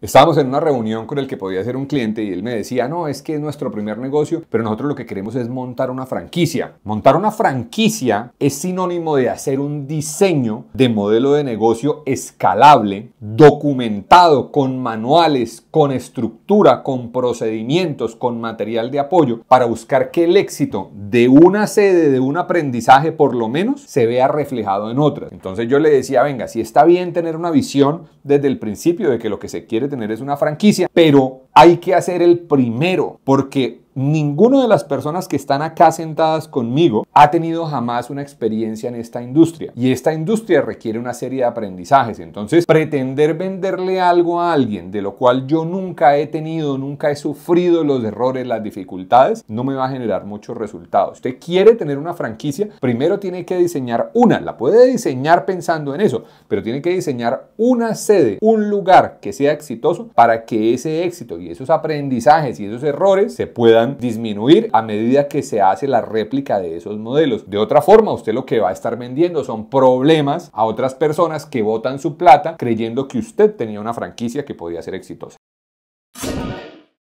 Estábamos en una reunión con el que podía ser un cliente y él me decía, no, es que es nuestro primer negocio, pero nosotros lo que queremos es montar una franquicia. Montar una franquicia es sinónimo de hacer un diseño de modelo de negocio escalable, documentado, con manuales, con estructura, con procedimientos, con material de apoyo, para buscar que el éxito de una sede, de un aprendizaje por lo menos, se vea reflejado en otras. Entonces yo le decía, venga, si está bien tener una visión desde el principio de que lo que se quiere tener es una franquicia, pero hay que hacer el primero, porque ninguna de las personas que están acá sentadas conmigo ha tenido jamás una experiencia en esta industria. Y esta industria requiere una serie de aprendizajes. Entonces, pretender venderle algo a alguien de lo cual yo nunca he tenido, nunca he sufrido los errores, las dificultades, no me va a generar muchos resultados. Usted quiere tener una franquicia, primero tiene que diseñar una. La puede diseñar pensando en eso, pero tiene que diseñar una sede, un lugar que sea exitoso para que ese éxito esos aprendizajes y esos errores se puedan disminuir a medida que se hace la réplica de esos modelos. De otra forma, usted lo que va a estar vendiendo son problemas a otras personas que votan su plata creyendo que usted tenía una franquicia que podía ser exitosa.